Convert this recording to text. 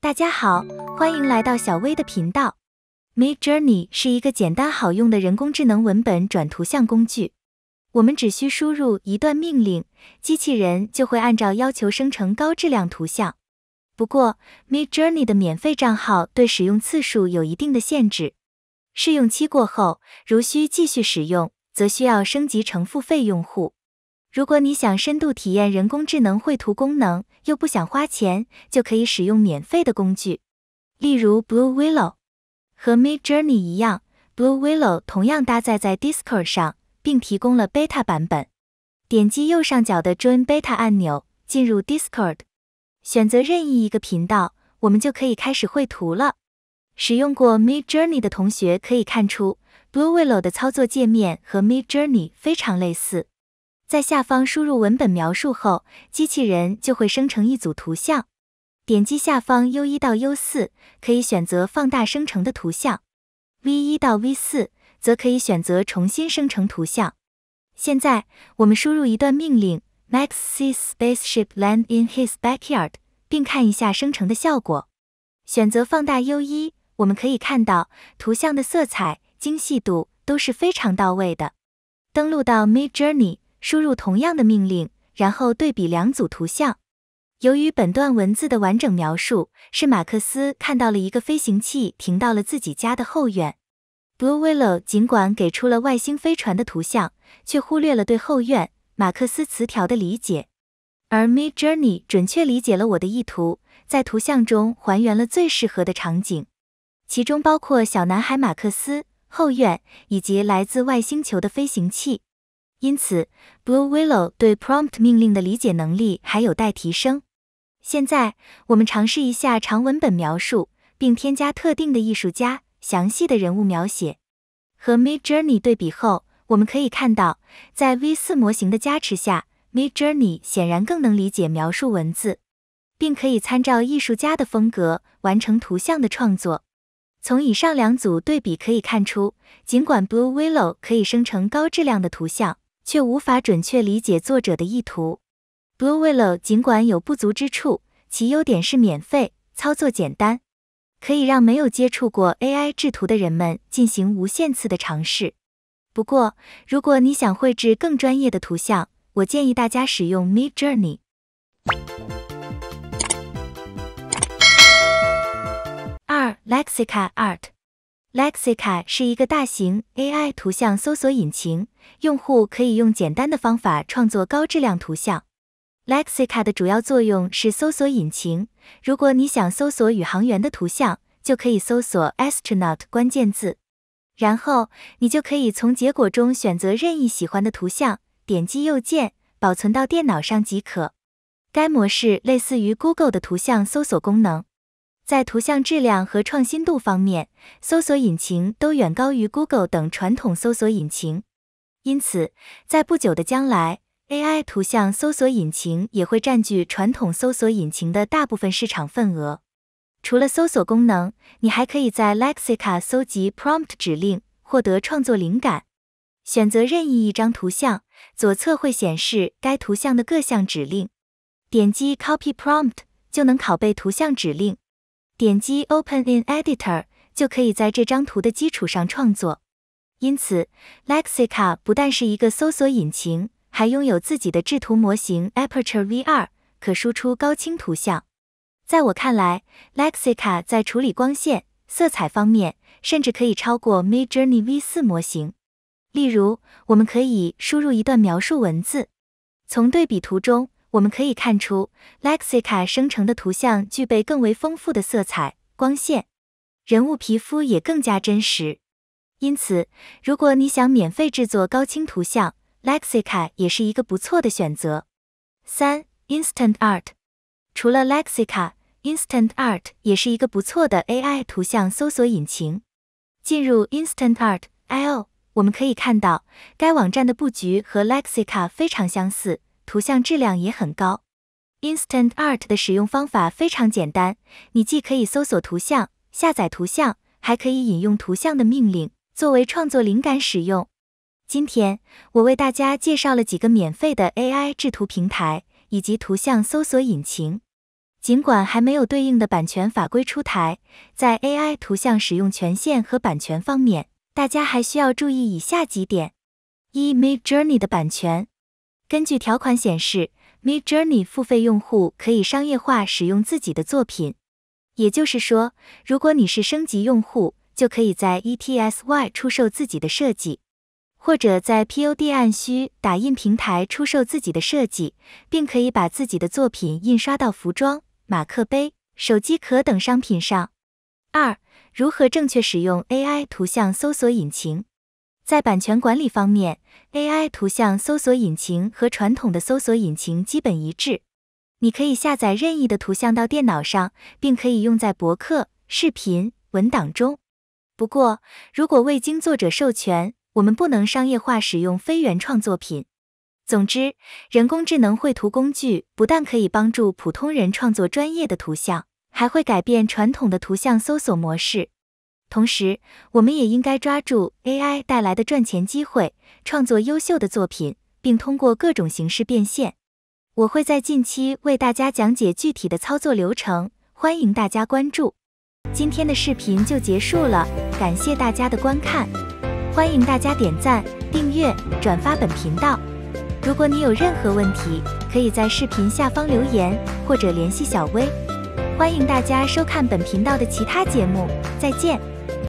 大家好，欢迎来到小薇的频道。Mid Journey 是一个简单好用的人工智能文本转图像工具。我们只需输入一段命令，机器人就会按照要求生成高质量图像。不过，Mid Journey 的免费账号对使用次数有一定的限制，试用期过后，如需继续使用，则需要升级成付费用户。如果你想深度体验人工智能绘图功能，又不想花钱，就可以使用免费的工具，例如 Blue Willow。和 MidJourney 一样，Blue Willow 同样搭载在 Discord 上，并提供了 Beta 版本。点击右上角的 Join Beta 按钮，进入 Discord，选择任意一个频道，我们就可以开始绘图了。使用过 MidJourney 的同学可以看出，Blue Willow 的操作界面和 MidJourney 非常类似。在下方输入文本描述后，机器人就会生成一组图像。点击下方 U 一到 U 四，可以选择放大生成的图像；V 一到 V 四，则可以选择重新生成图像。现在我们输入一段命令 Max sees spaceship land in his backyard，并看一下生成的效果。选择放大 U 一，我们可以看到图像的色彩、精细度都是非常到位的。登录到 Mid Journey。输入同样的命令，然后对比两组图像。由于本段文字的完整描述是马克思看到了一个飞行器停到了自己家的后院，Blue Willow 尽管给出了外星飞船的图像，却忽略了对后院马克思词条的理解，而 Mid Journey 准确理解了我的意图，在图像中还原了最适合的场景，其中包括小男孩马克思、后院以及来自外星球的飞行器。因此，Blue Willow 对 Prompt 命令的理解能力还有待提升。现在，我们尝试一下长文本描述，并添加特定的艺术家、详细的人物描写。和 Mid Journey 对比后，我们可以看到，在 V4 模型的加持下，Mid Journey 显然更能理解描述文字，并可以参照艺术家的风格完成图像的创作。从以上两组对比可以看出，尽管 Blue Willow 可以生成高质量的图像，却无法准确理解作者的意图。b l u e Willow 尽管有不足之处，其优点是免费、操作简单，可以让没有接触过 AI 制图的人们进行无限次的尝试。不过，如果你想绘制更专业的图像，我建议大家使用 Mid Journey。二 Lexica Art。Lexica 是一个大型 AI 图像搜索引擎，用户可以用简单的方法创作高质量图像。Lexica 的主要作用是搜索引擎，如果你想搜索宇航员的图像，就可以搜索 astronaut 关键字，然后你就可以从结果中选择任意喜欢的图像，点击右键保存到电脑上即可。该模式类似于 Google 的图像搜索功能。在图像质量和创新度方面，搜索引擎都远高于 Google 等传统搜索引擎。因此，在不久的将来，AI 图像搜索引擎也会占据传统搜索引擎的大部分市场份额。除了搜索功能，你还可以在 Lexica 搜集 Prompt 指令，获得创作灵感。选择任意一张图像，左侧会显示该图像的各项指令，点击 Copy Prompt 就能拷贝图像指令。点击 Open in Editor 就可以在这张图的基础上创作。因此，Lexica 不但是一个搜索引擎，还拥有自己的制图模型 Aperture V2，可输出高清图像。在我看来，Lexica 在处理光线、色彩方面，甚至可以超过 Midjourney V4 模型。例如，我们可以输入一段描述文字，从对比图中。我们可以看出，Lexica 生成的图像具备更为丰富的色彩、光线，人物皮肤也更加真实。因此，如果你想免费制作高清图像，Lexica 也是一个不错的选择。三，Instant Art，除了 Lexica，Instant Art 也是一个不错的 AI 图像搜索引擎。进入 Instant Art L，我们可以看到该网站的布局和 Lexica 非常相似。图像质量也很高。Instant Art 的使用方法非常简单，你既可以搜索图像、下载图像，还可以引用图像的命令作为创作灵感使用。今天我为大家介绍了几个免费的 AI 制图平台以及图像搜索引擎。尽管还没有对应的版权法规出台，在 AI 图像使用权限和版权方面，大家还需要注意以下几点：一、Mid Journey 的版权。根据条款显示，Mid Journey 付费用户可以商业化使用自己的作品，也就是说，如果你是升级用户，就可以在 Etsy 出售自己的设计，或者在 POD 按需打印平台出售自己的设计，并可以把自己的作品印刷到服装、马克杯、手机壳等商品上。二、如何正确使用 AI 图像搜索引擎？在版权管理方面，AI 图像搜索引擎和传统的搜索引擎基本一致。你可以下载任意的图像到电脑上，并可以用在博客、视频、文档中。不过，如果未经作者授权，我们不能商业化使用非原创作品。总之，人工智能绘图工具不但可以帮助普通人创作专业的图像，还会改变传统的图像搜索模式。同时，我们也应该抓住 AI 带来的赚钱机会，创作优秀的作品，并通过各种形式变现。我会在近期为大家讲解具体的操作流程，欢迎大家关注。今天的视频就结束了，感谢大家的观看，欢迎大家点赞、订阅、转发本频道。如果你有任何问题，可以在视频下方留言或者联系小薇。欢迎大家收看本频道的其他节目，再见。